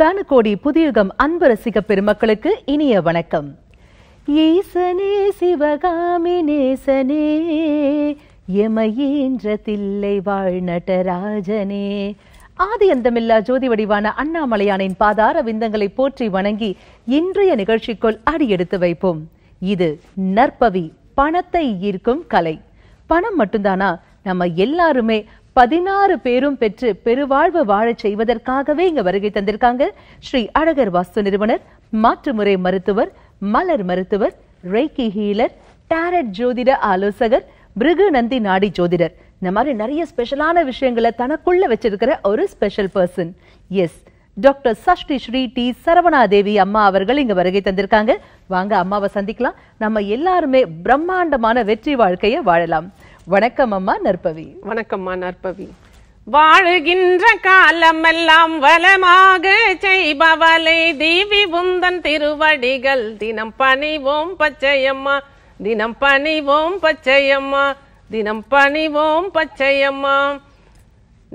கோடானு கோடி புதியுகம் அன்பு ரசிக பெருமக்களுக்கு இனிய வணக்கம் ஈசனே சிவகாமி நேசனே எமையின்ற தில்லை வாழ் நடராஜனே அந்தமில்லா ஜோதி வடிவான அண்ணாமலையானின் பாதார விந்தங்களை போற்றி வணங்கி இன்றைய நிகழ்ச்சிக்குள் அடியெடுத்து வைப்போம் இது நற்பவி பணத்தை ஈர்க்கும் கலை பணம் மட்டும்தானா நம்ம எல்லாருமே பதினாறு பேரும் பெற்று பெருவாழ்வு வாழச் செய்வதற்காகவே இங்கு வருகை தந்திருக்காங்க ஸ்ரீ அழகர் வாஸ்து நிறுவனர் மாற்றுமுறை மருத்துவர் மலர் மருத்துவர் ரேக்கி ஹீலர் டேரட் ஜோதிட ஆலோசகர் பிருகு நந்தி நாடி ஜோதிடர் இந்த மாதிரி நிறைய ஸ்பெஷலான விஷயங்களை தனக்குள்ள வச்சிருக்கிற ஒரு special person yes doctor Sashti Sri T Saravanadevi அம்மா அவர்கள் இங்க வருகை தந்திருக்காங்க வாங்க அம்மாவை சந்திக்கலாம் நம்ம எல்லாருமே பிரம்மாண்டமான வெற்றி வாழ்க்கையை வாழலாம் வணக்கம் அம்மா நற்பவி வணக்கம்மா நற்பவி வாழுகின்ற காலமெல்லாம் வளமாக செய்பவளை தீவி உந்தன் திருவடிகள் தினம் பணிவோம் பச்சையம்மா தினம் பணிவோம் பச்சையம்மா தினம் பணிவோம் பச்சையம்மா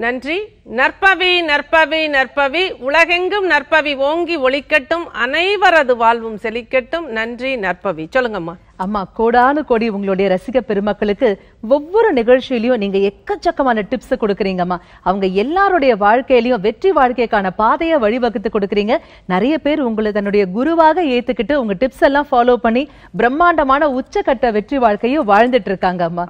நன்றி நற்பவி நற்பவி நற்பவி உலகெங்கும் நற்பவி ஓங்கி ஒழிக்கட்டும் அனைவரது வாழ்வும் செழிக்கட்டும் நன்றி நற்பவி சொல்லுங்கம்மா அம்மா கோடானு கோடி உங்களுடைய ரசிக பெருமக்களுக்கு ஒவ்வொரு நிகழ்ச்சியிலையும் நீங்க எக்கச்சக்கமான டிப்ஸ் கொடுக்குறீங்கம்மா அவங்க எல்லாருடைய வாழ்க்கையிலையும் வெற்றி வாழ்க்கைக்கான பாதையை வழிவகுத்து கொடுக்குறீங்க நிறைய பேர் உங்களை தன்னுடைய குருவாக ஏத்துக்கிட்டு உங்க டிப்ஸ் எல்லாம் ஃபாலோ பண்ணி பிரம்மாண்டமான உச்சக்கட்ட வெற்றி வாழ்க்கையும் வாழ்ந்துட்டு இருக்காங்க அம்மா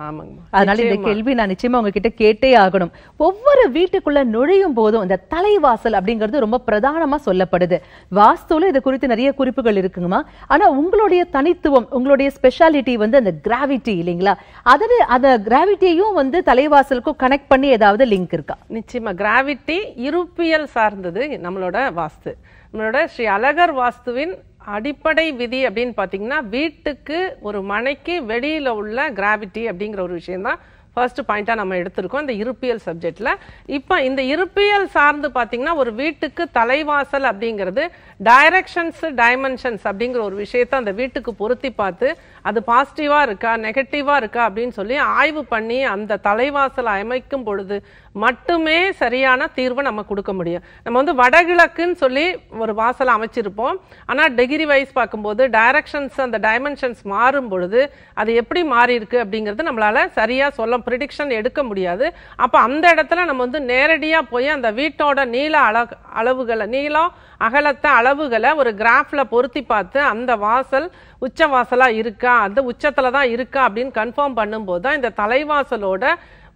அதனால இந்த கேள்வி நான் நிச்சயமா உங்ககிட்ட கேட்டே ஆகணும் ஒவ்வொரு வீட்டுக்குள்ள நுழையும் போதும் இந்த தலைவாசல் அப்படிங்கிறது ரொம்ப பிரதானமா சொல்லப்படுது வாஸ்துல இது குறித்து நிறைய குறிப்புகள் இருக்குங்கம்மா ஆனா உங்களுடைய தனித்துவம் உங்களுடைய ஸ்பெஷாலிட்டி வந்து அந்த கிராவிட்டி இல்லைங்களா அதாவது அந்த கிராவிட்டியும் வந்து தலைவாசலுக்கும் கனெக்ட் பண்ணி ஏதாவது லிங்க் இருக்கா நிச்சயமா கிராவிட்டி இருப்பியல் சார்ந்தது நம்மளோட வாஸ்து நம்மளோட ஸ்ரீ அழகர் வாஸ்துவின் அடிப்படை விதி அப்படின்னு பார்த்தீங்கன்னா வீட்டுக்கு ஒரு மனைக்கு வெளியில் உள்ள கிராவிட்டி அப்படிங்கிற ஒரு விஷயம்தான் ஃபர்ஸ்ட் பாயிண்ட்டாக நம்ம எடுத்திருக்கோம் இந்த இருப்பியல் சப்ஜெக்டில் இப்போ இந்த இருப்பியல் சார்ந்து பார்த்தீங்கன்னா ஒரு வீட்டுக்கு தலைவாசல் அப்படிங்கிறது டைரக்ஷன்ஸ் டைமென்ஷன்ஸ் அப்படிங்கிற ஒரு விஷயத்தை அந்த வீட்டுக்கு பொருத்தி பார்த்து அது பாசிட்டிவாக இருக்கா நெகட்டிவாக இருக்கா அப்படின்னு சொல்லி ஆய்வு பண்ணி அந்த தலைவாசல் அமைக்கும் பொழுது மட்டுமே சரியான தீர்வை நம்ம கொடுக்க முடியும் நம்ம வந்து வடகிழக்குன்னு சொல்லி ஒரு வாசலை அமைச்சிருப்போம் ஆனால் டிகிரி வைஸ் பார்க்கும்போது டைரக்ஷன்ஸ் அந்த டைமென்ஷன்ஸ் மாறும் பொழுது அது எப்படி மாறி அப்படிங்கிறது நம்மளால் சரியாக சொல்ல ப்ரிடிக்ஷன் எடுக்க முடியாது அப்போ அந்த இடத்துல நம்ம வந்து நேரடியாக போய் அந்த வீட்டோட நீள அள அளவுகளை நீளம் அகலத்தை அளவுகளை ஒரு கிராஃபில் பொருத்தி பார்த்து அந்த வாசல் உச்ச வாசலாக இருக்கா அந்த உச்சத்தில் தான் இருக்கா அப்படின்னு கன்ஃபார்ம் பண்ணும்போது தான் இந்த தலைவாசலோட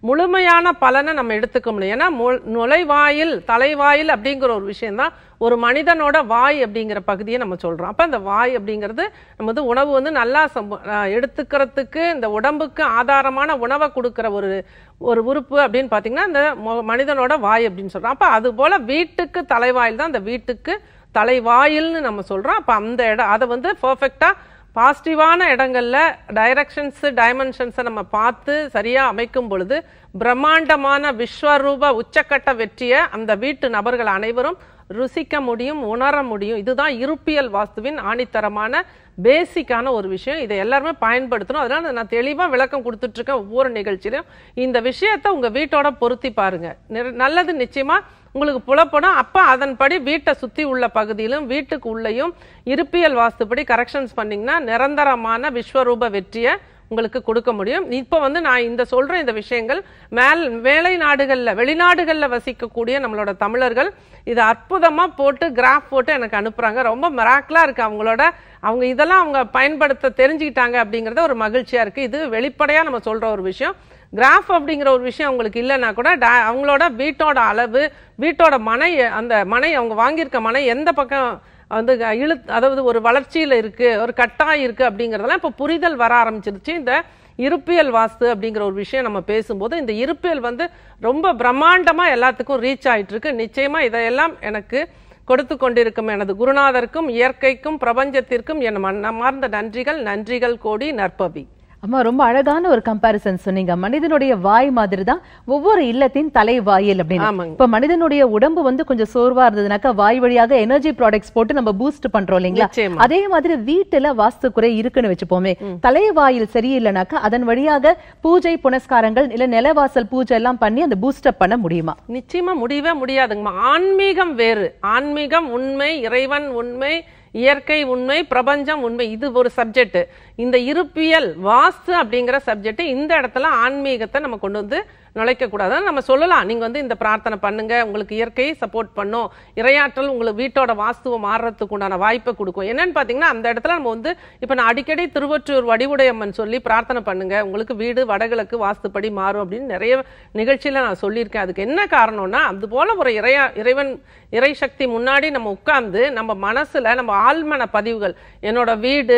முழுமையான பலனை நம்ம எடுத்துக்க முடியும் ஏன்னா நுழைவாயில் தலைவாயில் அப்படிங்கிற ஒரு விஷயம்தான் ஒரு மனிதனோட வாய் அப்படிங்கிற பகுதியை நம்ம சொல்கிறோம் அப்போ அந்த வாய் அப்படிங்கிறது நம்ம வந்து உணவு வந்து நல்லா எடுத்துக்கிறதுக்கு இந்த உடம்புக்கு ஆதாரமான உணவை கொடுக்குற ஒரு ஒரு உறுப்பு அப்படின்னு பார்த்தீங்கன்னா இந்த மனிதனோட வாய் அப்படின்னு சொல்றோம் அப்போ அது போல் வீட்டுக்கு தலைவாயில் தான் அந்த வீட்டுக்கு தலைவாயில்னு நம்ம சொல்கிறோம் அப்போ அந்த இடம் அதை வந்து பர்ஃபெக்டா பாசிட்டிவான இடங்களில் டைரக்ஷன்ஸு டைமென்ஷன்ஸை நம்ம பார்த்து சரியாக அமைக்கும் பொழுது பிரம்மாண்டமான விஸ்வரூப உச்சக்கட்ட வெற்றியை அந்த வீட்டு நபர்கள் அனைவரும் ருசிக்க முடியும் உணர முடியும் இதுதான் இருப்பியல் வாஸ்துவின் ஆணித்தரமான பேசிக்கான ஒரு விஷயம் இதை எல்லாருமே பயன்படுத்தணும் அதனால் நான் தெளிவாக விளக்கம் கொடுத்துட்ருக்கேன் ஒவ்வொரு நிகழ்ச்சியிலும் இந்த விஷயத்தை உங்கள் வீட்டோட பொருத்தி பாருங்கள் நல்லது நிச்சயமாக உங்களுக்கு புலப்படும் அப்போ அதன்படி வீட்டை சுற்றி உள்ள பகுதியிலும் வீட்டுக்கு உள்ளேயும் இருப்பியல் வாஸ்துப்படி கரெக்ஷன்ஸ் பண்ணிங்கன்னா நிரந்தரமான விஸ்வரூப வெற்றியை உங்களுக்கு கொடுக்க முடியும் இப்போ வந்து நான் இந்த சொல்கிற இந்த விஷயங்கள் மேல் மேலை நாடுகளில் வெளிநாடுகளில் வசிக்கக்கூடிய நம்மளோட தமிழர்கள் இதை அற்புதமாக போட்டு கிராஃப் போட்டு எனக்கு அனுப்புகிறாங்க ரொம்ப மிராக்கலாக இருக்குது அவங்களோட அவங்க இதெல்லாம் அவங்க பயன்படுத்த தெரிஞ்சுக்கிட்டாங்க அப்படிங்கிறத ஒரு மகிழ்ச்சியாக இருக்குது இது வெளிப்படையாக நம்ம சொல்கிற ஒரு விஷயம் கிராஃப் அப்படிங்கிற ஒரு விஷயம் அவங்களுக்கு இல்லைன்னா கூட டா அவங்களோட வீட்டோட அளவு வீட்டோட மனை அந்த மனை அவங்க வாங்கியிருக்க மனை எந்த பக்கம் வந்து இழு அதாவது ஒரு வளர்ச்சியில் இருக்குது ஒரு கட்டாய் இருக்குது அப்படிங்கிறதெல்லாம் இப்போ புரிதல் வர ஆரம்பிச்சிருச்சு இந்த இருப்பியல் வாஸ்து அப்படிங்கிற ஒரு விஷயம் நம்ம பேசும்போது இந்த இருப்பியல் வந்து ரொம்ப பிரம்மாண்டமாக எல்லாத்துக்கும் ரீச் ஆகிட்டுருக்கு நிச்சயமாக இதையெல்லாம் எனக்கு கொடுத்து கொண்டிருக்கும் எனது குருநாதருக்கும் இயற்கைக்கும் பிரபஞ்சத்திற்கும் என் மன்னமார்ந்த நன்றிகள் நன்றிகள் கோடி நற்பவி அம்மா ரொம்ப அழகான ஒரு கம்பாரிசன் சொன்னீங்க மனிதனுடைய வாய் மாதிரி தான் ஒவ்வொரு இல்லத்தின் தலை வாயில் அப்படின்னு இப்ப மனிதனுடைய உடம்பு வந்து கொஞ்சம் சோர்வா இருந்ததுனாக்கா வாய் வழியாக எனர்ஜி ப்ராடக்ட்ஸ் போட்டு நம்ம பூஸ்ட் பண்றோம் இல்லைங்களா அதே மாதிரி வீட்டுல வாஸ்து குறை இருக்குன்னு வச்சுப்போமே தலை வாயில் சரியில்லைனாக்கா அதன் வழியாக பூஜை புனஸ்காரங்கள் இல்ல நிலவாசல் பூஜை எல்லாம் பண்ணி அந்த பூஸ்டப் பண்ண முடியுமா நிச்சயமா முடியவே முடியாதுங்கம்மா ஆன்மீகம் வேறு ஆன்மீகம் உண்மை இறைவன் உண்மை இயற்கை உண்மை பிரபஞ்சம் உண்மை இது ஒரு சப்ஜெக்ட் இந்த இருப்பியல் வாஸ்து அப்படிங்கிற சப்ஜெக்ட் இந்த இடத்துல ஆன்மீகத்தை நம்ம கொண்டு வந்து நுழைக்கக்கூடாதுன்னு நம்ம சொல்லலாம் நீங்கள் வந்து இந்த பிரார்த்தனை பண்ணுங்க உங்களுக்கு இயற்கையை சப்போர்ட் பண்ணும் இரையாற்றல் உங்களுக்கு வீட்டோட வாஸ்துவம் மாறுறதுக்கு உண்டான வாய்ப்பை கொடுக்கும் என்னன்னு பாத்தீங்கன்னா அந்த இடத்துல நம்ம வந்து இப்போ நான் அடிக்கடி திருவொற்றூர் வடிவுடையம்மன் சொல்லி பிரார்த்தனை பண்ணுங்க உங்களுக்கு வீடு வடகிழக்கு வாஸ்துப்படி மாறும் அப்படின்னு நிறைய நிகழ்ச்சியில் நான் சொல்லியிருக்கேன் அதுக்கு என்ன காரணம்னா அது போல ஒரு இறையா இறைவன் இறை சக்தி முன்னாடி நம்ம உட்கார்ந்து நம்ம மனசுல நம்ம ஆழ்மன பதிவுகள் என்னோட வீடு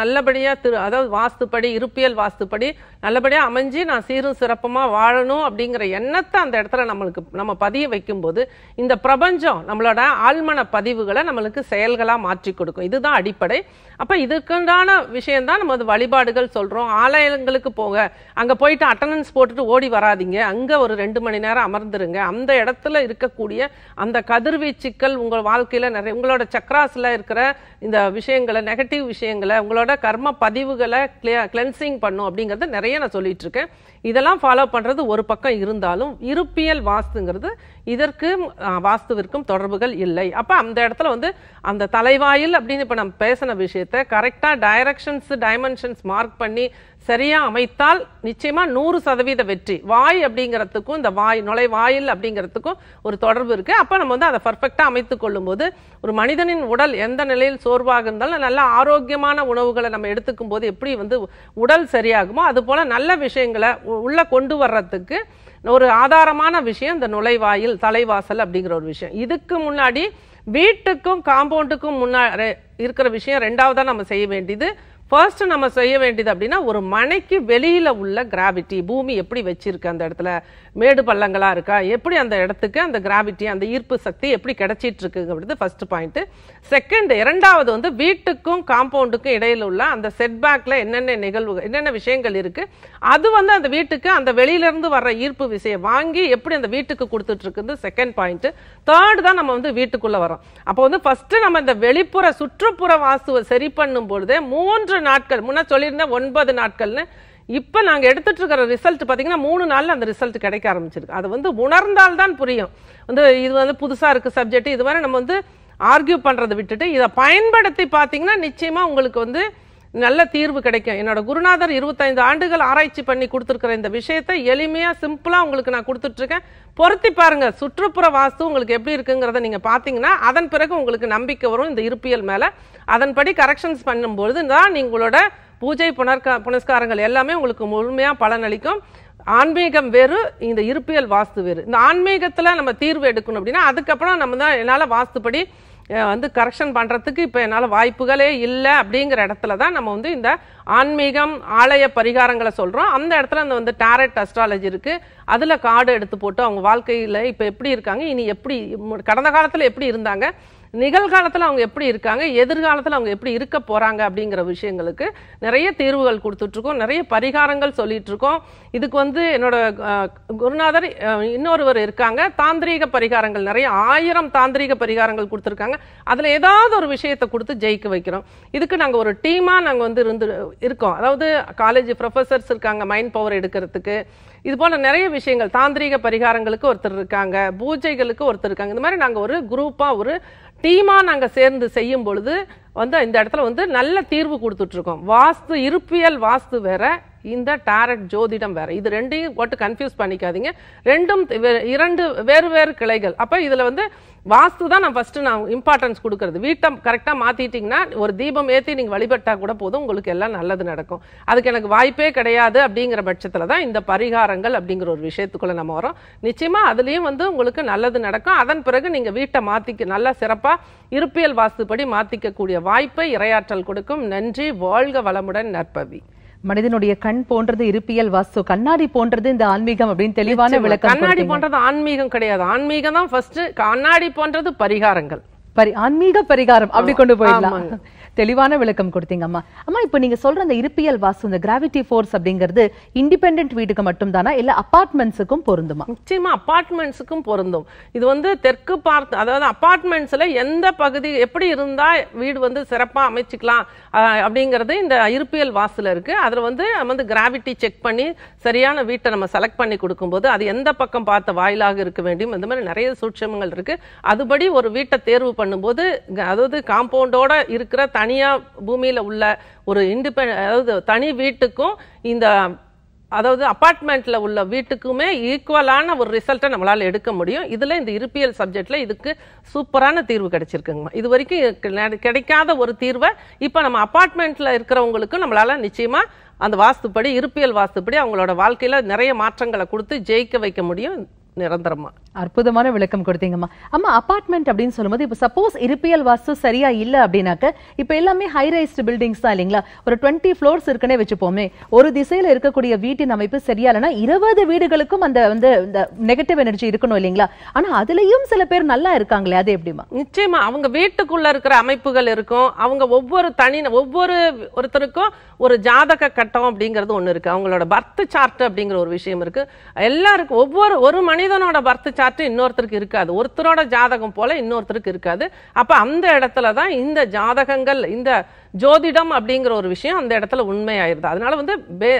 நல்லபடியாக திரு அதாவது வாஸ்துப்படி இருப்பியல் வாஸ்துப்படி நல்லபடியாக அமைஞ்சு நான் சீரும் சிறப்புமாக வாழணும் அப்படிங்கிற எண்ணத்தை அந்த இடத்துல நம்மளுக்கு நம்ம பதிய வைக்கும்போது இந்த பிரபஞ்சம் நம்மளோட ஆழ்மன பதிவுகளை நம்மளுக்கு செயல்களாக மாற்றி கொடுக்கும் இதுதான் அடிப்படை அப்போ இதுக்குண்டான விஷயம்தான் நம்ம வழிபாடுகள் சொல்கிறோம் ஆலயங்களுக்கு போக அங்கே போயிட்டு அட்டண்டன்ஸ் போட்டுட்டு ஓடி வராதிங்க அங்கே ஒரு ரெண்டு மணி நேரம் அமர்ந்துருங்க அந்த இடத்துல இருக்கக்கூடிய அந்த கதிர்வீச்சுக்கள் உங்கள் வாழ்க்கையில் நிறைய உங்களோட சக்ராஸில் இருக்கிற இந்த விஷயங்களை நெகட்டிவ் விஷயங்களை உங்களோட கர்ம பதிவுகளை கிளியா கிளென்சிங் பண்ணும் அப்படிங்கிறது நிறைய நிறைய நான் சொல்லிட்டு இருக்கேன் இதெல்லாம் ஃபாலோ பண்ணுறது ஒரு பக்கம் இருந்தாலும் இருப்பியல் வாஸ்துங்கிறது இதற்கும் வாஸ்துவிற்கும் தொடர்புகள் இல்லை அப்போ அந்த இடத்துல வந்து அந்த தலைவாயில் அப்படின்னு இப்போ நம்ம பேசின விஷயத்தை கரெக்டாக டைரக்ஷன்ஸ் டைமென்ஷன்ஸ் மார்க் பண்ணி சரியாக அமைத்தால் நிச்சயமாக நூறு சதவீத வெற்றி வாய் அப்படிங்கிறதுக்கும் இந்த வாய் நுழை வாயில் அப்படிங்கிறதுக்கும் ஒரு தொடர்பு இருக்குது அப்போ நம்ம வந்து அதை பர்ஃபெக்டா அமைத்து கொள்ளும்போது ஒரு மனிதனின் உடல் எந்த நிலையில் சோர்வாக இருந்தாலும் நல்ல ஆரோக்கியமான உணவுகளை நம்ம எடுத்துக்கும் போது எப்படி வந்து உடல் சரியாகுமோ அது போல் நல்ல விஷயங்களை உள்ளே கொண்டு வர்றதுக்கு ஒரு ஆதாரமான விஷயம் இந்த நுழைவாயில் தலைவாசல் அப்படிங்கிற ஒரு விஷயம் இதுக்கு முன்னாடி வீட்டுக்கும் காம்பவுண்டுக்கும் முன்னா இருக்கிற விஷயம் ரெண்டாவதாக நம்ம செய்ய வேண்டியது ஃபர்ஸ்ட் நம்ம செய்ய வேண்டியது அப்படின்னா ஒரு மனைக்கு வெளியில் உள்ள கிராவிட்டி பூமி எப்படி வச்சிருக்கு அந்த இடத்துல மேடு பள்ளங்களா இருக்கா எப்படி அந்த இடத்துக்கு அந்த கிராவிட்டி அந்த ஈர்ப்பு சக்தி எப்படி கிடைச்சிட்டு இருக்குங்கிறது ஃபர்ஸ்ட் பாயிண்ட் செகண்ட் இரண்டாவது வந்து வீட்டுக்கும் காம்பவுண்டுக்கும் இடையில உள்ள அந்த செட்பேக்கில் என்னென்ன நிகழ்வு என்னென்ன விஷயங்கள் இருக்கு அது வந்து அந்த வீட்டுக்கு அந்த வெளியில இருந்து வர்ற ஈர்ப்பு விசையை வாங்கி எப்படி அந்த வீட்டுக்கு கொடுத்துட்டு இருக்குது செகண்ட் பாயிண்ட் தேர்ட் தான் நம்ம வந்து வீட்டுக்குள்ளே வரோம் அப்போ வந்து ஃபர்ஸ்ட் நம்ம இந்த வெளிப்புற சுற்றுப்புற வாசுவை சரி பண்ணும் பொழுதே மூன்று மூன்று நாட்கள் முன்னா சொல்லியிருந்தேன் ஒன்பது நாட்கள்னு இப்போ நாங்கள் எடுத்துட்டு இருக்கிற ரிசல்ட் பார்த்தீங்கன்னா மூணு நாளில் அந்த ரிசல்ட் கிடைக்க ஆரம்பிச்சிருக்கு அது வந்து உணர்ந்தால் தான் புரியும் வந்து இது வந்து புதுசாக இருக்குது சப்ஜெக்ட் இதுவரை நம்ம வந்து ஆர்கியூ பண்ணுறதை விட்டுட்டு இதை பயன்படுத்தி பார்த்தீங்கன்னா நிச்சயமாக உங்களுக்கு வந்து நல்ல தீர்வு கிடைக்கும் என்னோட குருநாதர் இருபத்தைந்து ஆண்டுகள் ஆராய்ச்சி பண்ணி கொடுத்துருக்கிற இந்த விஷயத்தை எளிமையாக சிம்பிளாக உங்களுக்கு நான் கொடுத்துட்ருக்கேன் பொருத்தி பாருங்கள் சுற்றுப்புற வாஸ்து உங்களுக்கு எப்படி இருக்குங்கிறத நீங்கள் பார்த்தீங்கன்னா அதன் பிறகு உங்களுக்கு நம்பிக்கை வரும் இந்த இருப்பியல் மேலே அதன்படி கரெக்ஷன்ஸ் பண்ணும்பொழுது தான் நீங்களோட பூஜை புனர்கா புனஸ்காரங்கள் எல்லாமே உங்களுக்கு முழுமையாக பலனளிக்கும் ஆன்மீகம் வேறு இந்த இருப்பியல் வாஸ்து வேறு இந்த ஆன்மீகத்தில் நம்ம தீர்வு எடுக்கணும் அப்படின்னா அதுக்கப்புறம் நம்ம தான் என்னால் வாஸ்துப்படி வந்து கரெக்ஷன் பண்ணுறதுக்கு இப்போ என்னால் வாய்ப்புகளே இல்லை அப்படிங்கிற இடத்துல தான் நம்ம வந்து இந்த ஆன்மீகம் ஆலய பரிகாரங்களை சொல்கிறோம் அந்த இடத்துல அந்த வந்து டேரட் அஸ்ட்ராலஜி இருக்குது அதில் கார்டு எடுத்து போட்டு அவங்க வாழ்க்கையில் இப்போ எப்படி இருக்காங்க இனி எப்படி கடந்த காலத்தில் எப்படி இருந்தாங்க நிகழ்காலத்தில் அவங்க எப்படி இருக்காங்க எதிர்காலத்தில் அவங்க எப்படி இருக்க போகிறாங்க அப்படிங்கிற விஷயங்களுக்கு நிறைய தீர்வுகள் கொடுத்துட்ருக்கோம் நிறைய பரிகாரங்கள் சொல்லிகிட்ருக்கோம் இதுக்கு வந்து என்னோட குருநாதர் இன்னொருவர் இருக்காங்க தாந்திரீக பரிகாரங்கள் நிறைய ஆயிரம் தாந்திரீக பரிகாரங்கள் கொடுத்துருக்காங்க அதில் ஏதாவது ஒரு விஷயத்தை கொடுத்து ஜெயிக்க வைக்கிறோம் இதுக்கு நாங்கள் ஒரு டீமாக நாங்கள் வந்து இருந்து இருக்கோம் அதாவது காலேஜ் ப்ரொஃபஸர்ஸ் இருக்காங்க மைண்ட் பவர் எடுக்கிறதுக்கு இது போல் நிறைய விஷயங்கள் தாந்திரீக பரிகாரங்களுக்கு ஒருத்தர் இருக்காங்க பூஜைகளுக்கு ஒருத்தர் இருக்காங்க இந்த மாதிரி நாங்கள் ஒரு குரூப்பாக ஒரு டீமாக நாங்கள் சேர்ந்து செய்யும் பொழுது வந்து இந்த இடத்துல வந்து நல்ல தீர்வு கொடுத்துட்ருக்கோம் வாஸ்து இருப்பியல் வாஸ்து வேற இந்த டேரட் ஜோதிடம் வேற இது ரெண்டையும் போட்டு கன்ஃபியூஸ் பண்ணிக்காதீங்க ரெண்டும் இரண்டு வேறு வேறு கிளைகள் அப்போ இதில் வந்து வாஸ்து தான் நான் ஃபஸ்ட்டு நான் இம்பார்ட்டன்ஸ் கொடுக்குறது வீட்டை கரெக்டாக மாற்றிட்டிங்கன்னா ஒரு தீபம் ஏற்றி நீங்கள் வழிபட்டால் கூட போதும் உங்களுக்கு எல்லாம் நல்லது நடக்கும் அதுக்கு எனக்கு வாய்ப்பே கிடையாது அப்படிங்கிற பட்சத்தில் தான் இந்த பரிகாரங்கள் அப்படிங்கிற ஒரு விஷயத்துக்குள்ளே நம்ம வரோம் நிச்சயமாக அதுலேயும் வந்து உங்களுக்கு நல்லது நடக்கும் அதன் பிறகு நீங்கள் வீட்டை மாற்றிக்க நல்லா சிறப்பாக இருப்பியல் வாஸ்துப்படி மாற்றிக்கக்கூடிய வாய்ப்பை இரையாற்றல் கொடுக்கும் நன்றி வாழ்க வளமுடன் நற்பவி மனிதனுடைய கண் போன்றது இருப்பியல் வாசு கண்ணாடி போன்றது இந்த ஆன்மீகம் அப்படின்னு தெளிவான விளக்கம் கண்ணாடி போன்றது ஆன்மீகம் கிடையாது ஆன்மீகம் தான் ஃபர்ஸ்ட் கண்ணாடி போன்றது பரிகாரங்கள் பரி ஆன்மீக பரிகாரம் அப்படி கொண்டு போயிடலாம் தெளிவான விளக்கம் கொடுத்தீங்க அம்மா அம்மா இப்போ நீங்க சொல்ற அந்த இருப்பியல் வாசு இந்த கிராவிட்டி ஃபோர்ஸ் அப்படிங்கிறது இண்டிபெண்டன்ட் வீட்டுக்கு மட்டும் தானா இல்ல அபார்ட்மெண்ட்ஸுக்கும் பொருந்துமா நிச்சயமா அபார்ட்மெண்ட்ஸுக்கும் பொருந்தும் இது வந்து தெற்கு பார்த்த அதாவது அபார்ட்மெண்ட்ஸ்ல எந்த பகுதி எப்படி இருந்தா வீடு வந்து சிறப்பா அமைச்சுக்கலாம் அப்படிங்கிறது இந்த இருப்பியல் வாசுல இருக்கு அதுல வந்து வந்து கிராவிட்டி செக் பண்ணி சரியான வீட்டை நம்ம செலக்ட் பண்ணி கொடுக்கும்போது அது எந்த பக்கம் பார்த்த வாயிலாக இருக்க வேண்டும் இந்த மாதிரி நிறைய சூட்சமங்கள் இருக்கு அதுபடி ஒரு வீட்டை தேர்வு பண்ணும்போது அதாவது காம்பவுண்டோட இருக்கிற தனியாக பூமியில் உள்ள ஒரு இண்டிபெண்ட் அதாவது தனி வீட்டுக்கும் இந்த அதாவது அப்பார்ட்மெண்ட்டில் உள்ள வீட்டுக்குமே ஈக்குவலான ஒரு ரிசல்ட்டை நம்மளால் எடுக்க முடியும் இதில் இந்த இருப்பியல் சப்ஜெக்டில் இதுக்கு சூப்பரான தீர்வு கிடைச்சிருக்குங்கம்மா இது வரைக்கும் கிடைக்காத ஒரு தீர்வை இப்போ நம்ம அப்பார்ட்மெண்ட்டில் இருக்கிறவங்களுக்கும் நம்மளால் நிச்சயமாக அந்த வாஸ்துப்படி இருப்பியல் வாஸ்துப்படி அவங்களோட வாழ்க்கையில் நிறைய மாற்றங்களை கொடுத்து ஜெயிக்க வைக்க முடியும் நிரந்தரமா அற்புதமான விளக்கம் கொடுத்தீங்கம்மா அம்மா அபார்ட்மெண்ட் அப்படின்னு சொல்லும்போது இப்போ சப்போஸ் இருப்பியல் வாஸ்து சரியா இல்லை அப்படின்னாக்க இப்போ எல்லாமே ஹை ரைஸ்ட் பில்டிங்ஸ் தான் இல்லைங்களா ஒரு டுவெண்ட்டி ஃப்ளோர்ஸ் இருக்குன்னே வச்சுப்போமே ஒரு திசையில இருக்கக்கூடிய வீட்டின் அமைப்பு சரியா இல்லைன்னா இருபது வீடுகளுக்கும் அந்த வந்து இந்த நெகட்டிவ் எனர்ஜி இருக்கணும் இல்லைங்களா ஆனா அதுலயும் சில பேர் நல்லா இருக்காங்களே அது எப்படிமா நிச்சயமா அவங்க வீட்டுக்குள்ள இருக்கிற அமைப்புகள் இருக்கும் அவங்க ஒவ்வொரு தனி ஒவ்வொரு ஒருத்தருக்கும் ஒரு ஜாதக கட்டம் அப்படிங்கிறது ஒண்ணு இருக்கு அவங்களோட பர்த் சார்ட் அப்படிங்கிற ஒரு விஷயம் இருக்கு எல்லாருக்கும் ஒவ்வொரு ஒரு மனித மனிதனோட பர்த் சார்ட் இன்னொருத்தருக்கு இருக்காது ஒருத்தரோட ஜாதகம் போல இன்னொருத்தருக்கு இருக்காது அப்ப அந்த இடத்துல தான் இந்த ஜாதகங்கள் இந்த ஜோதிடம் அப்படிங்கிற ஒரு விஷயம் அந்த இடத்துல உண்மையாயிருது அதனால வந்து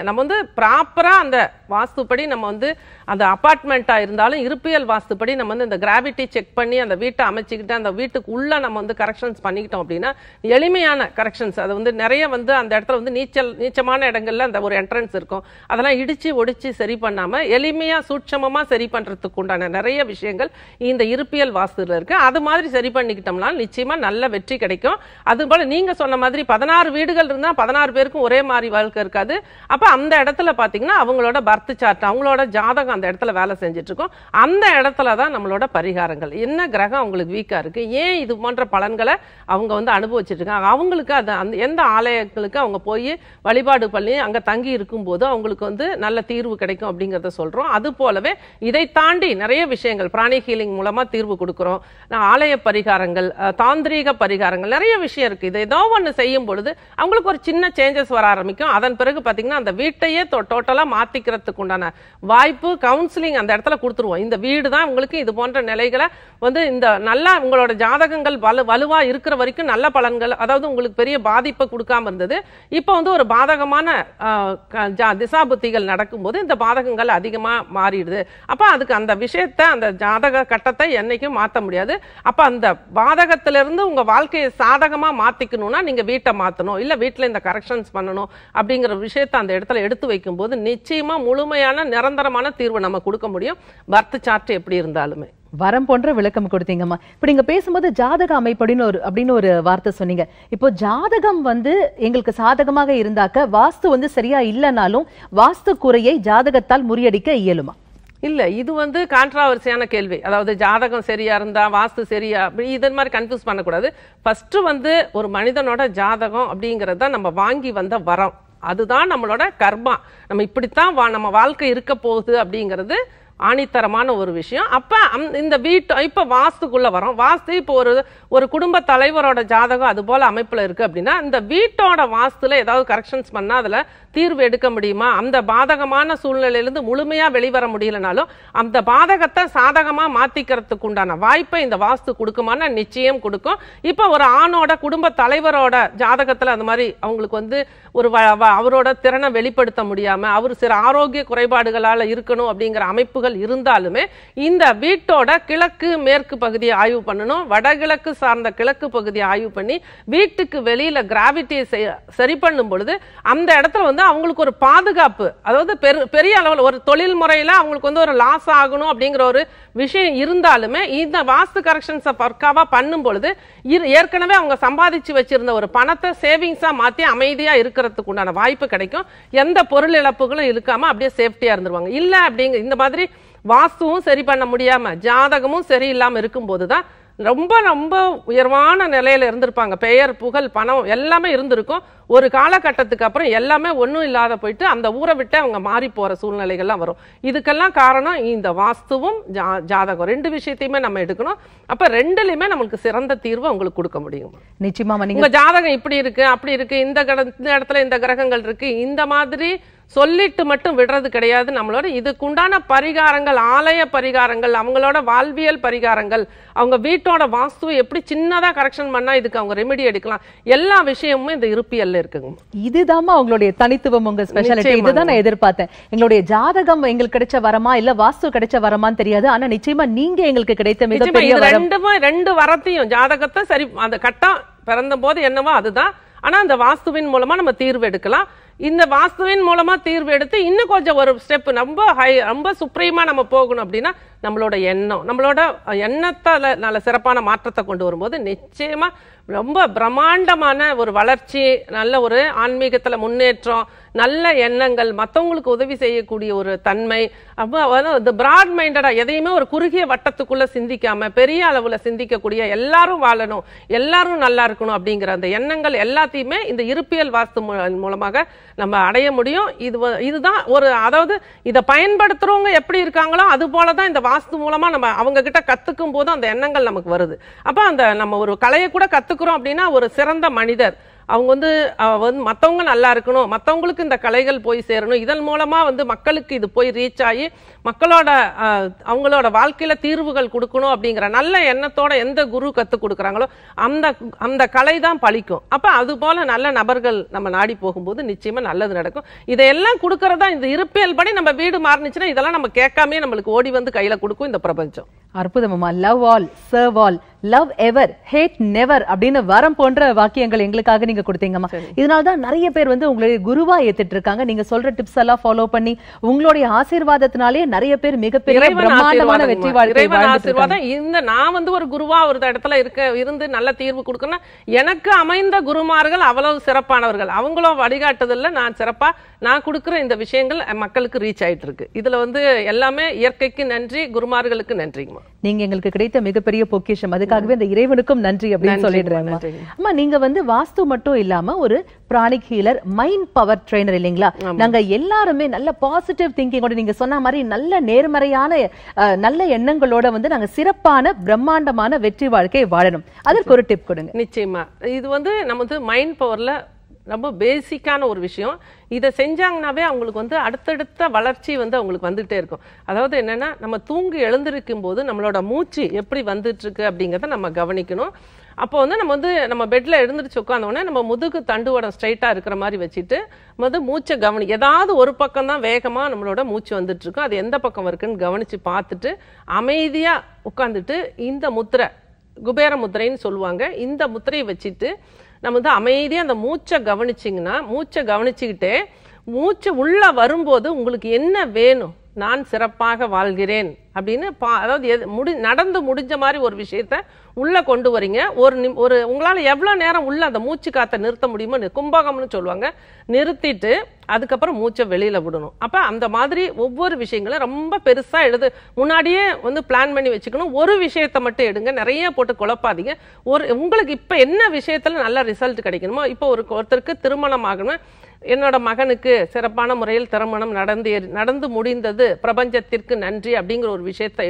நம்ம வந்து ப்ராப்பராக அந்த வாஸ்துப்படி நம்ம வந்து அந்த அப்பார்ட்மெண்ட்டாக இருந்தாலும் இருப்பியல் வாஸ்துப்படி நம்ம வந்து இந்த கிராவிட்டி செக் பண்ணி அந்த வீட்டை அமைச்சிக்கிட்டு அந்த வீட்டுக்கு உள்ள நம்ம வந்து கரெக்ஷன்ஸ் பண்ணிக்கிட்டோம் அப்படின்னா எளிமையான கரெக்ஷன்ஸ் அது வந்து நிறைய வந்து அந்த இடத்துல வந்து நீச்சல் நீச்சமான இடங்கள்ல அந்த ஒரு என்ட்ரன்ஸ் இருக்கும் அதெல்லாம் இடித்து ஒடிச்சு சரி பண்ணாமல் எளிமையாக சூட்சமமாக சரி பண்ணுறதுக்கு உண்டான நிறைய விஷயங்கள் இந்த இருப்பியல் வாஸ்துல இருக்கு அது மாதிரி சரி பண்ணிக்கிட்டோம்னா நிச்சயமாக நல்ல வெற்றி கிடைக்கும் அது போல் நீங்கள் சொன்ன மாதிரி பதினாறு வீடுகள் இருந்தால் பதினாறு பேருக்கும் ஒரே மாதிரி வாழ்க்கை இருக்காது அப்போ அந்த இடத்துல பார்த்தீங்கன்னா அவங்களோட பர்த் சார்ட் அவங்களோட ஜாதகம் அந்த இடத்துல வேலை இருக்கும் அந்த இடத்துல தான் நம்மளோட பரிகாரங்கள் என்ன கிரகம் அவங்களுக்கு வீக்காக இருக்குது ஏன் இது போன்ற பலன்களை அவங்க வந்து இருக்காங்க அவங்களுக்கு அது அந்த எந்த ஆலயங்களுக்கு அவங்க போய் வழிபாடு பண்ணி அங்கே தங்கி இருக்கும்போது அவங்களுக்கு வந்து நல்ல தீர்வு கிடைக்கும் அப்படிங்கிறத சொல்கிறோம் அது போலவே இதை தாண்டி நிறைய விஷயங்கள் பிராணி ஹீலிங் மூலமாக தீர்வு கொடுக்குறோம் ஆலய பரிகாரங்கள் தாந்திரீக பரிகாரங்கள் நிறைய விஷயம் இருக்குது இதை ஏதோ ஒன்று செய்யும் பொழுது அவங்களுக்கு ஒரு சின்ன சேஞ்சஸ் வர ஆரம்பிக்கும் அதன் பிறகு பார்த்தீங்கன்னா அந்த வீட்டையே டோட்டலாக மாற்றிக்கிறதுக்கு உண்டான வாய்ப்பு கவுன்சிலிங் அந்த இடத்துல கொடுத்துருவோம் இந்த வீடு தான் உங்களுக்கு இது போன்ற நிலைகளை வந்து இந்த நல்லா உங்களோட ஜாதகங்கள் வலு வலுவாக இருக்கிற வரைக்கும் நல்ல பலன்கள் அதாவது உங்களுக்கு பெரிய பாதிப்பை கொடுக்காம இருந்தது இப்போ வந்து ஒரு பாதகமான ஜா திசாபுத்திகள் நடக்கும்போது இந்த பாதகங்கள் அதிகமாக மாறிடுது அப்போ அதுக்கு அந்த விஷயத்தை அந்த ஜாதக கட்டத்தை என்றைக்கும் மாற்ற முடியாது அப்போ அந்த பாதகத்திலிருந்து உங்கள் வாழ்க்கையை சாதகமாக மாற்றிக்கணும்னா நீங்கள் வீட்டை மாற்றணும் இல்லை வீட்டில் இந்த கரெக்ஷன்ஸ் பண்ணணும் அப்படிங்கிற விஷயத்தை அந்த இடத்துல எடுத்து வைக்கும்போது நிச்சயமாக முழுமையான நிரந்தரமான தீர்வு நம்ம கொடுக்க முடியும் பர்த் சார்ட் எப்படி இருந்தாலுமே வரம் போன்ற விளக்கம் கொடுத்தீங்கம்மா இப்போ நீங்கள் பேசும்போது ஜாதக அமைப்படின்னு ஒரு அப்படின்னு ஒரு வார்த்தை சொன்னீங்க இப்போ ஜாதகம் வந்து எங்களுக்கு சாதகமாக இருந்தாக்க வாஸ்து வந்து சரியா இல்லைனாலும் வாஸ்து குறையை ஜாதகத்தால் முறியடிக்க இயலுமா இல்லை இது வந்து கான்ட்ராவர்சியான கேள்வி அதாவது ஜாதகம் சரியா இருந்தா வாஸ்து சரியா அப்படி இதன் மாதிரி கன்ஃபியூஸ் பண்ணக்கூடாது ஃபர்ஸ்ட் வந்து ஒரு மனிதனோட ஜாதகம் அப்படிங்கிறது தான் நம்ம வாங்கி வந்த வரம் அதுதான் நம்மளோட கர்மா நம்ம இப்படித்தான் வா நம்ம வாழ்க்கை இருக்க போகுது அப்படிங்கிறது ஆணித்தரமான ஒரு விஷயம் அப்போ இந்த வீட்டு இப்போ வாஸ்துக்குள்ளே வரோம் வாஸ்து இப்போ ஒரு ஒரு குடும்ப தலைவரோட ஜாதகம் அது போல் அமைப்பில் இருக்குது அப்படின்னா இந்த வீட்டோட வாஸ்துல ஏதாவது கரெக்ஷன்ஸ் பண்ணால் அதில் தீர்வு எடுக்க முடியுமா அந்த பாதகமான சூழ்நிலையிலேருந்து முழுமையாக வெளிவர முடியலனாலும் அந்த பாதகத்தை சாதகமாக மாற்றிக்கிறதுக்கு உண்டான வாய்ப்பை இந்த வாஸ்து கொடுக்குமான நிச்சயம் கொடுக்கும் இப்போ ஒரு ஆணோட குடும்ப தலைவரோட ஜாதகத்தில் அந்த மாதிரி அவங்களுக்கு வந்து ஒரு அவரோட திறனை வெளிப்படுத்த முடியாமல் அவர் சில ஆரோக்கிய குறைபாடுகளால் இருக்கணும் அப்படிங்கிற அமைப்புகள் ஆய்வுகள் இருந்தாலுமே இந்த வீட்டோட கிழக்கு மேற்கு பகுதியை ஆய்வு பண்ணணும் வடகிழக்கு சார்ந்த கிழக்கு பகுதியை ஆய்வு பண்ணி வீட்டுக்கு வெளியில கிராவிட்டியை சரி பண்ணும் பொழுது அந்த இடத்துல வந்து அவங்களுக்கு ஒரு பாதுகாப்பு அதாவது பெரிய அளவில் ஒரு தொழில் முறையில அவங்களுக்கு வந்து ஒரு லாஸ் ஆகணும் அப்படிங்கிற ஒரு விஷயம் இருந்தாலுமே இந்த வாஸ்து கரெக்ஷன்ஸை பர்க்காவாக பண்ணும் பொழுது ஏற்கனவே அவங்க சம்பாதிச்சு வச்சிருந்த ஒரு பணத்தை சேவிங்ஸாக மாற்றி அமைதியாக இருக்கிறதுக்கு உண்டான வாய்ப்பு கிடைக்கும் எந்த பொருள் இழப்புகளும் இருக்காமல் அப்படியே சேஃப்டியாக இருந்துருவாங்க இல்லை அப்படிங்க இந்த மாதிரி வாஸ்துவும் சரி பண்ண முடியாமல் ஜாதகமும் சரி இல்லாமல் இருக்கும்போது தான் ரொம்ப ரொம்ப உயர்வான நிலையில் இருந்திருப்பாங்க பெயர் புகழ் பணம் எல்லாமே இருந்திருக்கும் ஒரு காலகட்டத்துக்கு அப்புறம் எல்லாமே ஒன்றும் இல்லாத போயிட்டு அந்த ஊரை விட்டு அவங்க மாறி போகிற சூழ்நிலைகள்லாம் வரும் இதுக்கெல்லாம் காரணம் இந்த வாஸ்துவும் ஜா ஜாதகம் ரெண்டு விஷயத்தையுமே நம்ம எடுக்கணும் அப்போ ரெண்டுலையுமே நம்மளுக்கு சிறந்த தீர்வு உங்களுக்கு கொடுக்க முடியும் நிச்சயமாக உங்கள் ஜாதகம் இப்படி இருக்குது அப்படி இருக்குது இந்த இந்த இடத்துல இந்த கிரகங்கள் இருக்குது இந்த மாதிரி சொல்லிட்டு மட்டும் விடுறது கிடையாது நம்மளோட இதுக்குண்டான பரிகாரங்கள் ஆலய பரிகாரங்கள் அவங்களோட வாழ்வியல் பரிகாரங்கள் அவங்க வீட்டோட வாஸ்து எப்படி சின்னதாக கரெக்ஷன் பண்ணால் இதுக்கு அவங்க ரெமெடி எடுக்கலாம் எல்லா விஷயமும் இந்த இருப்பியல்ல இருக்குங்க இதுதாம்மா அவங்களுடைய தனித்துவம் உங்க ஸ்பெஷாலிட்டி இதுதான் நான் எதிர்பார்த்தேன் எங்களுடைய ஜாதகம் எங்களுக்கு கிடைச்ச வரமா இல்ல வாஸ்து கிடைச்ச வரமான்னு தெரியாது ஆனா நிச்சயமா நீங்க எங்களுக்கு கிடைத்த மிகப்பெரிய ரெண்டுமே ரெண்டு வரத்தையும் ஜாதகத்தை சரி அந்த கட்டம் பிறந்த போது என்னவோ அதுதான் ஆனா அந்த வாஸ்துவின் மூலமா நம்ம தீர்வு எடுக்கலாம் இந்த வாஸ்துவின் மூலமாக தீர்வு எடுத்து இன்னும் கொஞ்சம் ஒரு ஸ்டெப் ரொம்ப ஹை ரொம்ப சுப்ரீமாக நம்ம போகணும் அப்படின்னா நம்மளோட எண்ணம் நம்மளோட எண்ணத்தால் நல்ல சிறப்பான மாற்றத்தை கொண்டு வரும்போது நிச்சயமாக ரொம்ப பிரம்மாண்டமான ஒரு வளர்ச்சி நல்ல ஒரு ஆன்மீகத்தில் முன்னேற்றம் நல்ல எண்ணங்கள் மற்றவங்களுக்கு உதவி செய்யக்கூடிய ஒரு தன்மை அப்போ இந்த பிராட் மைண்டடாக எதையுமே ஒரு குறுகிய வட்டத்துக்குள்ளே சிந்திக்காமல் பெரிய அளவில் சிந்திக்கக்கூடிய எல்லாரும் வாழணும் எல்லாரும் நல்லா இருக்கணும் அப்படிங்கிற அந்த எண்ணங்கள் எல்லாத்தையுமே இந்த இருப்பியல் வாஸ்து மூலமாக நம்ம அடைய முடியும் இது இதுதான் ஒரு அதாவது இதை பயன்படுத்துறவங்க எப்படி இருக்காங்களோ அது போல தான் இந்த வாஸ்து மூலமா நம்ம அவங்க கிட்ட கத்துக்கும் போது அந்த எண்ணங்கள் நமக்கு வருது அப்போ அந்த நம்ம ஒரு கலையை கூட கத்துக்கிறோம் அப்படின்னா ஒரு சிறந்த மனிதர் அவங்க வந்து வந்து மற்றவங்க நல்லா இருக்கணும் மற்றவங்களுக்கு இந்த கலைகள் போய் சேரணும் இதன் மூலமாக வந்து மக்களுக்கு இது போய் ரீச் ஆகி மக்களோட அவங்களோட வாழ்க்கையில் தீர்வுகள் கொடுக்கணும் அப்படிங்கிற நல்ல எண்ணத்தோட எந்த குரு கற்றுக் கொடுக்குறாங்களோ அந்த அந்த கலை தான் பழிக்கும் அப்போ அது போல் நல்ல நபர்கள் நம்ம நாடி போகும்போது நிச்சயமாக நல்லது நடக்கும் இதையெல்லாம் கொடுக்கறதா இந்த இருப்பியல் படி நம்ம வீடு மாறினுச்சுன்னா இதெல்லாம் நம்ம கேட்காமே நம்மளுக்கு ஓடி வந்து கையில் கொடுக்கும் இந்த பிரபஞ்சம் அற்புதமாக love all serve all love ever hate never அப்படின்னு வரம் போன்ற வாக்கியங்கள் எங்களுக்காக நீங்க கொடுத்தீங்கம்மா இதனால தான் நிறைய பேர் வந்து உங்களை குருவா ஏத்துட்டு இருக்காங்க நீங்க சொல்ற டிப்ஸ் எல்லாம் ஃபாலோ பண்ணி உங்களுடைய ஆசீர்வாதத்தினாலே நிறைய பேர் மிகப்பெரிய பிரம்மாண்டமான வெற்றி வாழ்க்கை இந்த நான் வந்து ஒரு குருவா ஒரு இடத்துல இருக்க இருந்து நல்ல தீர்வு கொடுக்கணும் எனக்கு அமைந்த குருமார்கள் அவ்வளவு சிறப்பானவர்கள் அவங்களும் வழிகாட்டுதல்ல நான் சிறப்பா நான் கொடுக்குற இந்த விஷயங்கள் மக்களுக்கு ரீச் ஆயிட்டு இருக்கு இதுல வந்து எல்லாமே இயற்கைக்கு நன்றி குருமார்களுக்கு நன்றிங்கம்மா நீங்க எங்களுக்கு கிடைத்த மிகப்பெரிய பொக்கிஷம் அது அதுக்காகவே அந்த இறைவனுக்கும் நன்றி அப்படின்னு சொல்லிடுறாங்க அம்மா நீங்க வந்து வாஸ்து மட்டும் இல்லாம ஒரு pranic healer mind power trainer இல்லைங்களா நாங்க எல்லாருமே நல்ல பாசிட்டிவ் திங்கிங் நீங்க சொன்ன மாதிரி நல்ல நேர்மறையான நல்ல எண்ணங்களோட வந்து நாங்க சிறப்பான பிரம்மாண்டமான வெற்றி வாழ்க்கை வாழணும் அதற்கு ஒரு டிப் கொடுங்க நிச்சயமா இது வந்து நமது மைண்ட் பவர்ல ரொம்ப பேசிக்கான ஒரு விஷயம் இதை செஞ்சாங்கனாவே அவங்களுக்கு வந்து அடுத்தடுத்த வளர்ச்சி வந்து அவங்களுக்கு வந்துகிட்டே இருக்கும் அதாவது என்னென்னா நம்ம தூங்கி எழுந்திருக்கும் போது நம்மளோட மூச்சு எப்படி வந்துட்டுருக்கு அப்படிங்கிறத நம்ம கவனிக்கணும் அப்போ வந்து நம்ம வந்து நம்ம பெட்டில் எழுந்திரிச்சு உட்காந்தோடனே நம்ம முதுகு தண்டுவடம் ஸ்ட்ரைட்டாக இருக்கிற மாதிரி வச்சுட்டு வந்து மூச்சை கவனி ஏதாவது ஒரு பக்கம் தான் வேகமாக நம்மளோட மூச்சு வந்துட்டுருக்கும் அது எந்த பக்கம் இருக்குன்னு கவனித்து பார்த்துட்டு அமைதியாக உட்காந்துட்டு இந்த முத்திரை குபேர முத்திரைன்னு சொல்லுவாங்க இந்த முத்திரையை வச்சுட்டு நம்ம வந்து அமைதியாக அந்த மூச்சை கவனிச்சிங்கன்னா மூச்சை கவனிச்சுக்கிட்டே மூச்சை உள்ளே வரும்போது உங்களுக்கு என்ன வேணும் நான் சிறப்பாக வாழ்கிறேன் அப்படின்னு பா அதாவது எது முடி நடந்து முடிஞ்ச மாதிரி ஒரு விஷயத்த உள்ளே கொண்டு வரீங்க ஒரு நிம் ஒரு உங்களால் எவ்வளோ நேரம் உள்ளே அந்த மூச்சு காற்றை நிறுத்த முடியுமோ கும்பகம்னு சொல்லுவாங்க நிறுத்திட்டு அதுக்கப்புறம் மூச்சை வெளியில் விடணும் அப்போ அந்த மாதிரி ஒவ்வொரு விஷயங்களும் ரொம்ப பெருசாக எழுது முன்னாடியே வந்து பிளான் பண்ணி வச்சுக்கணும் ஒரு விஷயத்தை மட்டும் எடுங்க நிறைய போட்டு குழப்பாதீங்க ஒரு உங்களுக்கு இப்போ என்ன விஷயத்தில் நல்ல ரிசல்ட் கிடைக்கணுமோ இப்போ ஒரு ஒருத்தருக்கு திருமணம் ஆகணும் என்னோட மகனுக்கு சிறப்பான முறையில் திருமணம் நடந்து நடந்து முடிந்தது பிரபஞ்சத்திற்கு நன்றி அப்படிங்கிற ஒரு விஷயத்தை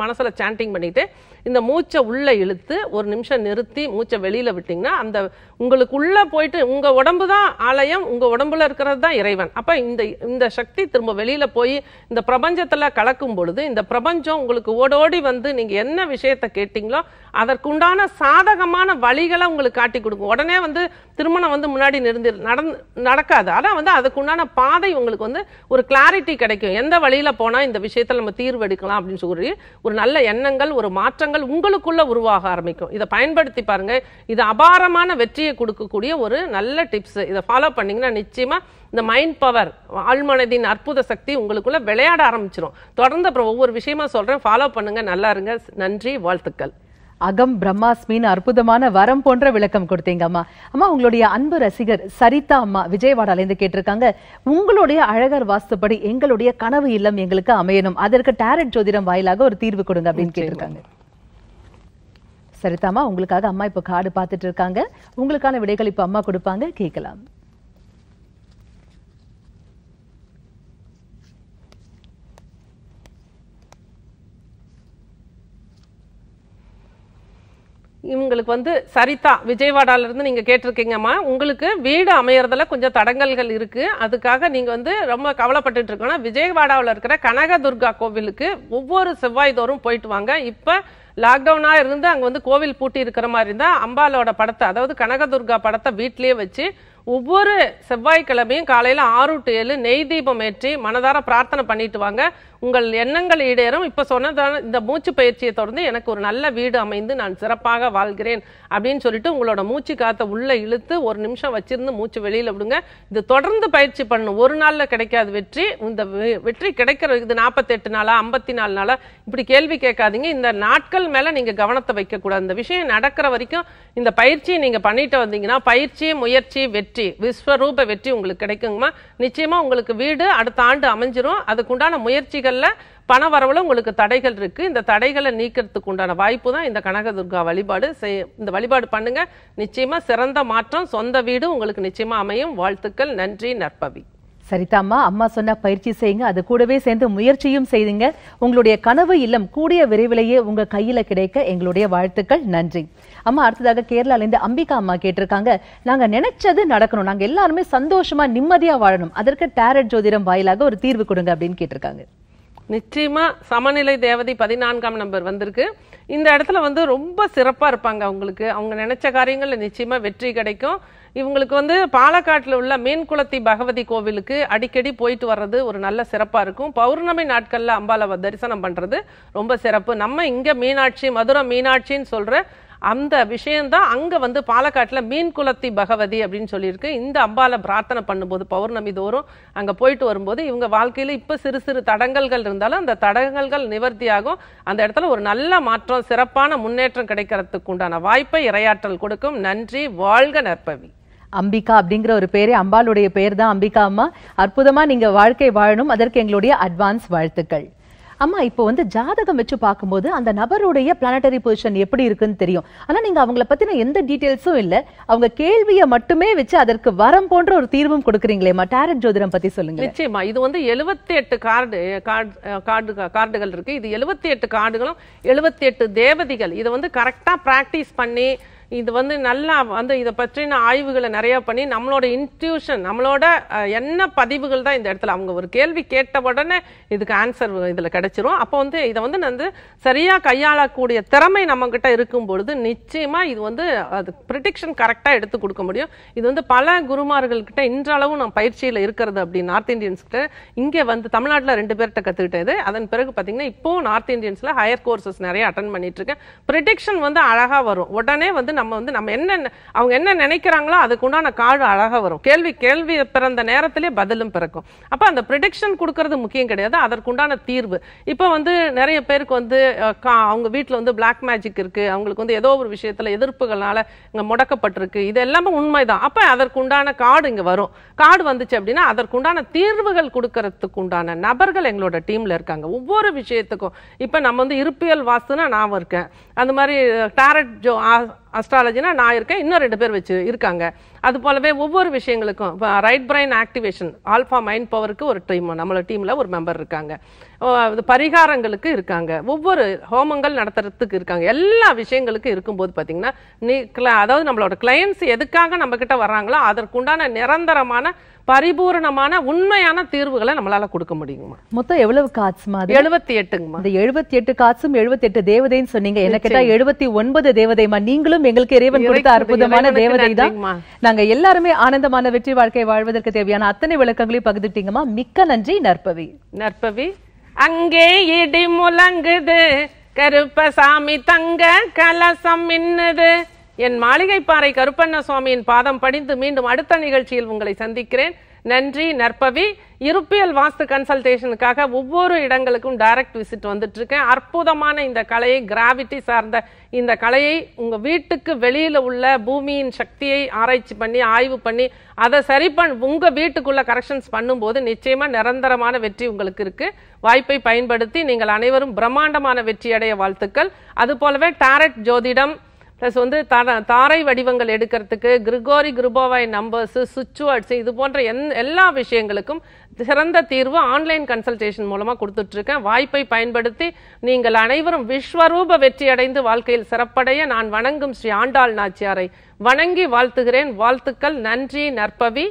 மனசில் சாண்டிங் பண்ணிட்டு இந்த மூச்சை உள்ளே இழுத்து ஒரு நிமிஷம் நிறுத்தி மூச்சை வெளியில் விட்டிங்கன்னா அந்த உங்களுக்குள்ளே போயிட்டு உங்கள் உடம்பு தான் ஆலயம் உங்கள் உடம்புல இருக்கிறது தான் இறைவன் அப்போ இந்த இந்த சக்தி திரும்ப வெளியில் போய் இந்த பிரபஞ்சத்தில் கலக்கும் பொழுது இந்த பிரபஞ்சம் உங்களுக்கு ஓடோடி வந்து நீங்கள் என்ன விஷயத்தை கேட்டிங்களோ அதற்குண்டான சாதகமான வழிகளை உங்களுக்கு காட்டி கொடுக்கும் உடனே வந்து திருமணம் வந்து முன்னாடி நிறுந்தி நடந்து நடக்காது ஆனால் வந்து அதுக்குண்டான பாதை உங்களுக்கு வந்து ஒரு கிளாரிட்டி கிடைக்கும் எந்த வழியில் போனால் இந்த விஷயத்தில் நம்ம தீர்வு எடுக்கலாம் அப்படின்னு சொல்லி ஒரு நல்ல எண்ணங்கள் ஒரு மாற்றங்கள் மாற்றங்கள் உங்களுக்குள்ள உருவாக ஆரம்பிக்கும் இதை பயன்படுத்தி பாருங்க இது அபாரமான வெற்றியை கொடுக்கக்கூடிய ஒரு நல்ல டிப்ஸ் இதை ஃபாலோ பண்ணீங்கன்னா நிச்சயமா இந்த மைண்ட் பவர் ஆழ்மனதின் அற்புத சக்தி உங்களுக்குள்ள விளையாட ஆரம்பிச்சிடும் தொடர்ந்து அப்புறம் ஒவ்வொரு விஷயமா சொல்றேன் ஃபாலோ பண்ணுங்க நல்லா இருங்க நன்றி வாழ்த்துக்கள் அகம் பிரம்மாஸ்மின்னு அற்புதமான வரம் போன்ற விளக்கம் கொடுத்தீங்க அம்மா அம்மா உங்களுடைய அன்பு ரசிகர் சரிதா அம்மா இருந்து கேட்டிருக்காங்க உங்களுடைய அழகர் வாஸ்துப்படி எங்களுடைய கனவு இல்லம் எங்களுக்கு அமையணும் அதற்கு டேரட் ஜோதிடம் வாயிலாக ஒரு தீர்வு கொடுங்க அப்படின்னு கேட்டிருக்காங்க சரிதாமா உங்களுக்காக அம்மா இப்போ கார்டு பார்த்துட்டு இருக்காங்க உங்களுக்கான விடைகள் இப்போ அம்மா கொடுப்பாங்க கேட்கலாம் இவங்களுக்கு வந்து சரிதா இருந்து நீங்கள் கேட்டிருக்கீங்கம்மா உங்களுக்கு வீடு அமையறதுல கொஞ்சம் தடங்கல்கள் இருக்குது அதுக்காக நீங்கள் வந்து ரொம்ப கவலைப்பட்டுட்டு இருக்கோம்னா விஜயவாடாவில் இருக்கிற கனகதுர்கா கோவிலுக்கு ஒவ்வொரு செவ்வாய் தோறும் போயிட்டு வாங்க இப்போ லாக்டவுனாக இருந்து அங்கே வந்து கோவில் பூட்டி இருக்கிற மாதிரி இருந்தால் அம்பாலோட படத்தை அதாவது கனகதுர்கா படத்தை வீட்லேயே வச்சு ஒவ்வொரு செவ்வாய்க்கிழமையும் காலையில் ஆறு டு ஏழு நெய் தீபம் ஏற்றி மனதார பிரார்த்தனை பண்ணிட்டு வாங்க உங்கள் எண்ணங்கள் ஈடேறும் இப்போ சொன்னதான இந்த மூச்சு பயிற்சியை தொடர்ந்து எனக்கு ஒரு நல்ல வீடு அமைந்து நான் சிறப்பாக வாழ்கிறேன் அப்படின்னு சொல்லிட்டு உங்களோட மூச்சு காத்த உள்ள இழுத்து ஒரு நிமிஷம் வச்சிருந்து மூச்சு வெளியில் விடுங்க இது தொடர்ந்து பயிற்சி பண்ணும் ஒரு நாளில் கிடைக்காத வெற்றி இந்த வெற்றி கிடைக்கிற இது நாற்பத்தெட்டு நாளா ஐம்பத்தி நாலு நாளா இப்படி கேள்வி கேட்காதீங்க இந்த நாட்கள் மேலே நீங்கள் கவனத்தை வைக்கக்கூடாது இந்த விஷயம் நடக்கிற வரைக்கும் இந்த பயிற்சியை நீங்கள் பண்ணிட்டு வந்தீங்கன்னா பயிற்சி முயற்சி வெற்றி விஸ்வரூப வெற்றி உங்களுக்கு கிடைக்குங்கம்மா நிச்சயமாக உங்களுக்கு வீடு அடுத்த ஆண்டு அமைஞ்சிரும் அதுக்குண்டான முயற்சிகள் இடங்களில் பண வரவில் உங்களுக்கு தடைகள் இருக்குது இந்த தடைகளை நீக்கிறதுக்கு உண்டான வாய்ப்பு தான் இந்த கனகதுர்கா வழிபாடு செய் இந்த வழிபாடு பண்ணுங்கள் நிச்சயமாக சிறந்த மாற்றம் சொந்த வீடு உங்களுக்கு நிச்சயமாக அமையும் வாழ்த்துக்கள் நன்றி நற்பவி சரிதாம்மா அம்மா சொன்ன பயிற்சி செய்யுங்க அது கூடவே சேர்ந்து முயற்சியும் செய்துங்க உங்களுடைய கனவு இல்லம் கூடிய விரைவிலேயே உங்க கையில கிடைக்க எங்களுடைய வாழ்த்துக்கள் நன்றி அம்மா அடுத்ததாக கேரளால இருந்து அம்பிகா அம்மா கேட்டிருக்காங்க நாங்க நினைச்சது நடக்கணும் நாங்க எல்லாருமே சந்தோஷமா நிம்மதியா வாழணும் அதற்கு டேரட் ஜோதிடம் வாயிலாக ஒரு தீர்வு கொடுங்க அப்படின்னு கேட்டிருக்காங்க நிச்சயமாக சமநிலை தேவதை பதினான்காம் நம்பர் வந்திருக்கு இந்த இடத்துல வந்து ரொம்ப சிறப்பாக இருப்பாங்க அவங்களுக்கு அவங்க நினச்ச காரியங்களில் நிச்சயமாக வெற்றி கிடைக்கும் இவங்களுக்கு வந்து பாலக்காட்டில் உள்ள மீன்குளத்தி பகவதி கோவிலுக்கு அடிக்கடி போயிட்டு வர்றது ஒரு நல்ல சிறப்பாக இருக்கும் பௌர்ணமி நாட்களில் அம்பாவை தரிசனம் பண்ணுறது ரொம்ப சிறப்பு நம்ம இங்கே மீனாட்சி மதுரை மீனாட்சின்னு சொல்கிற அந்த விஷயம்தான் அங்கே வந்து பாலக்காட்டில் மீன் குலத்தி பகவதி அப்படின்னு சொல்லியிருக்கு இந்த அம்பாவை பிரார்த்தனை பண்ணும்போது பௌர்ணமி தோறும் அங்கே போயிட்டு வரும்போது இவங்க வாழ்க்கையில் இப்போ சிறு சிறு தடங்கல்கள் இருந்தாலும் அந்த தடங்கல்கள் நிவர்த்தியாகும் அந்த இடத்துல ஒரு நல்ல மாற்றம் சிறப்பான முன்னேற்றம் கிடைக்கிறதுக்கு உண்டான வாய்ப்பை இரையாற்றல் கொடுக்கும் நன்றி வாழ்க நற்பவி அம்பிகா அப்படிங்கிற ஒரு பேரே அம்பாளுடைய பேர் தான் அம்பிகா அம்மா அற்புதமாக நீங்கள் வாழ்க்கை வாழணும் அதற்கு எங்களுடைய அட்வான்ஸ் வாழ்த்துக்கள் அம்மா இப்போ வந்து ஜாதகம் வச்சு பார்க்கும்போது அந்த நபருடைய பிளானட்டரி பொசிஷன் எப்படி இருக்குன்னு தெரியும் ஆனால் நீங்கள் அவங்கள பற்றின எந்த டீட்டெயில்ஸும் இல்லை அவங்க கேள்வியை மட்டுமே வச்சு அதற்கு வரம் போன்ற ஒரு தீர்வும் கொடுக்குறீங்களேம்மா டேரட் ஜோதிடம் பற்றி சொல்லுங்கள் நிச்சயமா இது வந்து எழுபத்தி எட்டு கார்டு கார்டு கார்டுகள் இருக்குது இது எழுபத்தி எட்டு கார்டுகளும் எழுபத்தி எட்டு தேவதைகள் இதை வந்து கரெக்டாக ப்ராக்டிஸ் பண்ணி இது வந்து நல்லா வந்து இதை பற்றின ஆய்வுகளை நிறையா பண்ணி நம்மளோட இன்ட்யூஷன் நம்மளோட என்ன பதிவுகள் தான் இந்த இடத்துல அவங்க ஒரு கேள்வி கேட்ட உடனே இதுக்கு ஆன்சர் இதில் கிடைச்சிரும் அப்போ வந்து இதை வந்து வந்து சரியாக கையாளக்கூடிய திறமை நம்மக்கிட்ட இருக்கும் பொழுது நிச்சயமாக இது வந்து அது ப்ரிடிக்ஷன் கரெக்டாக எடுத்து கொடுக்க முடியும் இது வந்து பல குருமார்கள்கிட்ட இன்றளவும் நான் பயிற்சியில் இருக்கிறது அப்படி நார்த் இந்தியன்ஸ்கிட்ட இங்கே வந்து தமிழ்நாட்டில் ரெண்டு பேர்கிட்ட கற்றுக்கிட்டது அதன் பிறகு பார்த்தீங்கன்னா இப்போ நார்த் இந்தியன்ஸில் ஹையர் கோர்சஸ் நிறைய அட்டன் பண்ணிட்டு இருக்கேன் ப்ரிடிக்ஷன் வந்து அழகாக வரும் உடனே வந்து நம்ம வந்து நம்ம என்ன அவங்க என்ன நினைக்கிறாங்களோ அதுக்குண்டான காடு அழகாக வரும் கேள்வி கேள்வி பிறந்த நேரத்திலே பதிலும் பிறக்கும் அப்போ அந்த ப்ரிடிக்ஷன் கொடுக்கறது முக்கியம் கிடையாது அதற்குண்டான தீர்வு இப்போ வந்து நிறைய பேருக்கு வந்து அவங்க வீட்டில் வந்து பிளாக் மேஜிக் இருக்குது அவங்களுக்கு வந்து ஏதோ ஒரு விஷயத்துல எதிர்ப்புகள்னால இங்கே முடக்கப்பட்டிருக்கு இது எல்லாமே உண்மைதான் அப்போ அதற்குண்டான காடு இங்கே வரும் காடு வந்துச்சு அப்படின்னா அதற்குண்டான தீர்வுகள் கொடுக்கறதுக்கு உண்டான நபர்கள் எங்களோட டீமில் இருக்காங்க ஒவ்வொரு விஷயத்துக்கும் இப்போ நம்ம வந்து இருப்பியல் வாசுனா நான் இருக்கேன் அந்த மாதிரி டேரட் ஜோ அஸ்ட்ராலஜினா நான் இருக்கேன் இன்னும் ரெண்டு பேர் வச்சு இருக்காங்க அது போலவே ஒவ்வொரு விஷயங்களுக்கும் இப்போ right brain activation alpha mind பவருக்கு ஒரு டீம் நம்மளோட டீமில் ஒரு மெம்பர் இருக்காங்க பரிகாரங்களுக்கு இருக்காங்க ஒவ்வொரு ஹோமங்கள் நடத்துறதுக்கு இருக்காங்க எல்லா விஷயங்களுக்கு இருக்கும்போது பார்த்தீங்கன்னா நீ அதாவது நம்மளோட கிளையன்ஸ் எதுக்காக நம்மக்கிட்ட வர்றாங்களோ அதற்குண்டான நிரந்தரமான பரிபூரணமான உண்மையான தீர்வுகளை நம்மளால கொடுக்க முடியுமா மொத்தம் எவ்வளவு மாதிரி எழுபத்தி எட்டுங்கம்மா இந்த எழுபத்தி எட்டு காட்சும் எழுபத்தி எட்டு தேவதைன்னு சொன்னீங்க என்ன கேட்டா எழுபத்தி ஒன்பது தேவதைமா நீங்களும் எங்களுக்கு இறைவன் கொடுத்த அற்புதமான தேவதை தான் நாங்க எல்லாருமே ஆனந்தமான வெற்றி வாழ்க்கை வாழ்வதற்கு தேவையான அத்தனை விளக்கங்களையும் பகிர்ந்துட்டீங்கம்மா மிக்க நன்றி நற்பவி நற்பவி அங்கே இடி முழங்குது கருப்பசாமி தங்க கலசம் மின்னுது என் மாளிகை பாறை கருப்பண்ண சுவாமியின் பாதம் படிந்து மீண்டும் அடுத்த நிகழ்ச்சியில் உங்களை சந்திக்கிறேன் நன்றி நற்பவி இருப்பியல் வாஸ்து கன்சல்டேஷனுக்காக ஒவ்வொரு இடங்களுக்கும் டைரக்ட் விசிட் வந்துட்டு இருக்கேன் அற்புதமான இந்த கலையை கிராவிட்டி சார்ந்த இந்த கலையை உங்கள் வீட்டுக்கு வெளியில் உள்ள பூமியின் சக்தியை ஆராய்ச்சி பண்ணி ஆய்வு பண்ணி அதை சரி பண் உங்கள் வீட்டுக்குள்ள கரெக்ஷன்ஸ் பண்ணும்போது நிச்சயமாக நிரந்தரமான வெற்றி உங்களுக்கு இருக்குது வாய்ப்பை பயன்படுத்தி நீங்கள் அனைவரும் பிரம்மாண்டமான வெற்றியடைய வாழ்த்துக்கள் அது போலவே டேரட் ஜோதிடம் ப்ளஸ் வந்து தர தாரை வடிவங்கள் எடுக்கிறதுக்கு கிரிகோரி கிருபோவாய் நம்பர்ஸு வேர்ட்ஸ் இது போன்ற எந் எல்லா விஷயங்களுக்கும் சிறந்த தீர்வு ஆன்லைன் கன்சல்டேஷன் மூலமாக கொடுத்துட்ருக்கேன் வாய்ப்பை பயன்படுத்தி நீங்கள் அனைவரும் விஸ்வரூப வெற்றி அடைந்து வாழ்க்கையில் சிறப்படைய நான் வணங்கும் ஸ்ரீ ஆண்டாள் நாச்சியாரை வணங்கி வாழ்த்துகிறேன் வாழ்த்துக்கள் நன்றி நற்பவி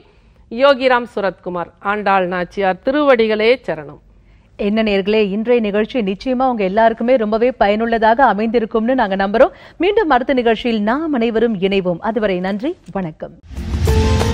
யோகிராம் சுரத்குமார் ஆண்டாள் நாச்சியார் திருவடிகளே சரணம் என்ன நேர்களே இன்றைய நிகழ்ச்சி நிச்சயமா உங்க எல்லாருக்குமே ரொம்பவே பயனுள்ளதாக அமைந்திருக்கும்னு நாங்க நம்புறோம் மீண்டும் அடுத்த நிகழ்ச்சியில் நாம் அனைவரும் இணைவோம் அதுவரை நன்றி வணக்கம்